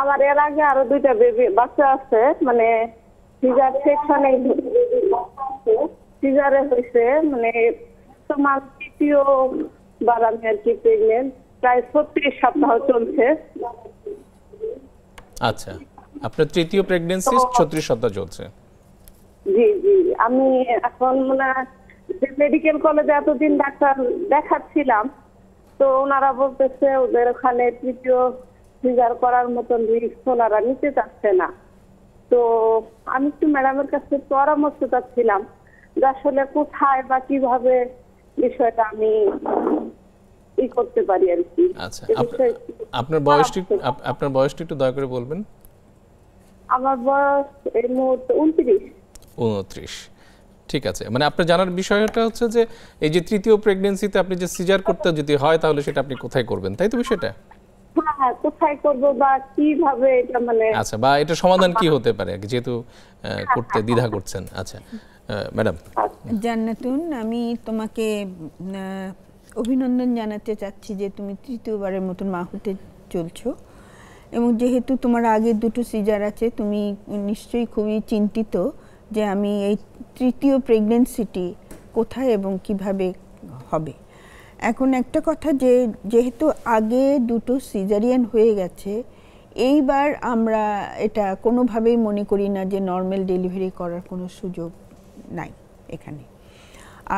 আমার এর আগে আরো দুইটা বেবি বাচ্চা আছে মানে সিজার সেকশনে সিজারে হয়েছে মানে তোমার তৃতীয় বার আমি আর কি প্রেগনেন্ট প্রায় ছত্রিশ সপ্তাহ চলছে আচ্ছা আপনার তৃতীয় প্রেগন্যান্সি ছত্রিশ সপ্তাহ চলছে জি জি আমি এখন মানে মেডিকেল কলেজে এতদিন ডাক্তার দেখাচ্ছিলাম তো ওনারা বলতেছে ওদের ওখানে তৃতীয় ট্রিগার করার মতন রিক্স নিতে চাচ্ছে না তো আমি একটু ম্যাডামের কাছে পরামর্শ চাচ্ছিলাম যে আসলে কোথায় বা কিভাবে বিষয়টা আমি ই করতে পারি আর কি আচ্ছা, আপনার বয়সটি আপনার বয়সটি একটু দয়া করে বলবেন আমার বয়স এই মুহূর্তে উনত্রিশ উনত্রিশ ঠিক আছে মানে আপনার জানার বিষয়টা হচ্ছে যে এই যে তৃতীয় প্রেগনেন্সিতে আপনি যে সিজার করতে যদি হয় তাহলে সেটা আপনি কোথায় করবেন তাই তো বিষয়টা হ্যাঁ, কোথায় করব বা কিভাবে এটা মানে আচ্ছা বা এটা সমাধান কি হতে পারে যেহেতু হ্যাঁ, করতে হ্যাঁ, দ্বিধা করছেন আচ্ছা ম্যাডাম জান্নাতুন আমি তোমাকে অভিনন্দন জানাতে চাচ্ছি যে তুমি তৃতীয়বারের মতন মা হতে চলছো এবং যেহেতু তোমার আগে দুটো সিজার আছে তুমি নিশ্চয়ই খুবই চিন্তিত যে আমি এই তৃতীয় প্রেগনেন্সিটি কোথায় এবং কিভাবে হবে এখন একটা কথা যে যেহেতু আগে দুটো সিজারিয়ান হয়ে গেছে এইবার আমরা এটা কোনোভাবেই মনে করি না যে নর্মাল ডেলিভারি করার কোনো সুযোগ নাই এখানে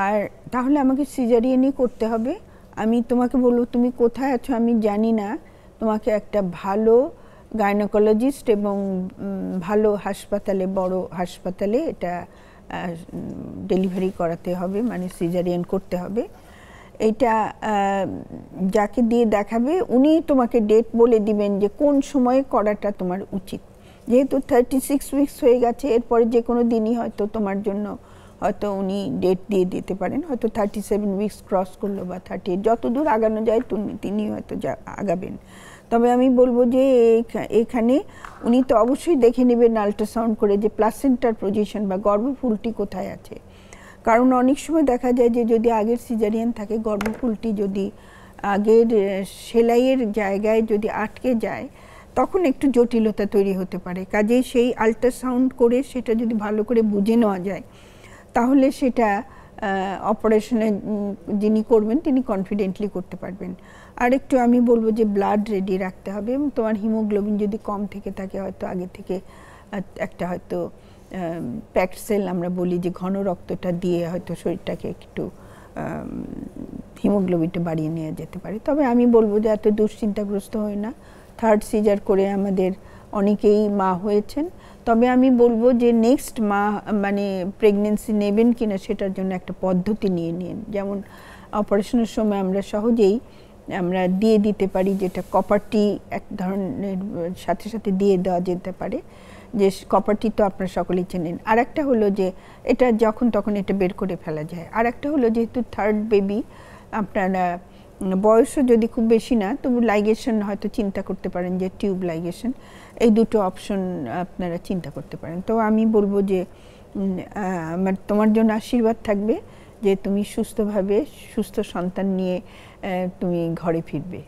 আর তাহলে আমাকে সিজারিয়ানই করতে হবে আমি তোমাকে বলবো তুমি কোথায় আছো আমি জানি না তোমাকে একটা ভালো গাইনোকোলজিস্ট এবং ভালো হাসপাতালে বড় হাসপাতালে এটা ডেলিভারি করাতে হবে মানে সিজারিয়ান করতে হবে এটা যাকে দিয়ে দেখাবে উনি তোমাকে ডেট বলে দিবেন যে কোন সময়ে করাটা তোমার উচিত যেহেতু থার্টি সিক্স উইক্স হয়ে গেছে এরপরে যে কোনো দিনই হয়তো তোমার জন্য হয়তো উনি ডেট দিয়ে দিতে পারেন হয়তো থার্টি সেভেন উইক্স ক্রস করলো বা থার্টি এইট যত দূর আগানো যায় তুমি তিনি হয়তো আগাবেন তবে আমি বলবো যে এখানে উনি তো অবশ্যই দেখে নেবেন আল্ট্রাসাউন্ড করে যে প্লাসেন্টার পজিশন বা গর্ভফুলটি কোথায় আছে কারণ অনেক সময় দেখা যায় যে যদি আগের সিজারিয়ান থাকে গর্ভকুলটি যদি আগের সেলাইয়ের জায়গায় যদি আটকে যায় তখন একটু জটিলতা তৈরি হতে পারে কাজেই সেই আল্ট্রাসাউন্ড করে সেটা যদি ভালো করে বুঝে নেওয়া যায় তাহলে সেটা অপারেশনে যিনি করবেন তিনি কনফিডেন্টলি করতে পারবেন আর একটু আমি বলবো যে ব্লাড রেডি রাখতে হবে এবং তোমার হিমোগ্লোবিন যদি কম থেকে থাকে হয়তো আগে থেকে একটা হয়তো প্যাক্ট সেল আমরা বলি যে ঘন রক্তটা দিয়ে হয়তো শরীরটাকে একটু হিমোগ্লোবিনটা বাড়িয়ে নিয়ে যেতে পারে তবে আমি বলবো যে এত দুশ্চিন্তাগ্রস্ত হয় না থার্ড সিজার করে আমাদের অনেকেই মা হয়েছেন তবে আমি বলবো যে নেক্সট মা মানে প্রেগনেন্সি নেবেন কিনা সেটার জন্য একটা পদ্ধতি নিয়ে নিন যেমন অপারেশনের সময় আমরা সহজেই আমরা দিয়ে দিতে পারি যেটা কপারটি এক ধরনের সাথে সাথে দিয়ে দেওয়া যেতে পারে যে কপারটি তো আপনারা সকলেই চেনেন আর একটা হলো যে এটা যখন তখন এটা বের করে ফেলা যায় আর একটা হলো যেহেতু থার্ড বেবি আপনারা বয়সও যদি খুব বেশি না তবু লাইগেশন হয়তো চিন্তা করতে পারেন যে টিউব লাইগেশন এই দুটো অপশন আপনারা চিন্তা করতে পারেন তো আমি বলবো যে আমার তোমার জন্য আশীর্বাদ থাকবে যে তুমি সুস্থভাবে সুস্থ সন্তান নিয়ে তুমি ঘরে ফিরবে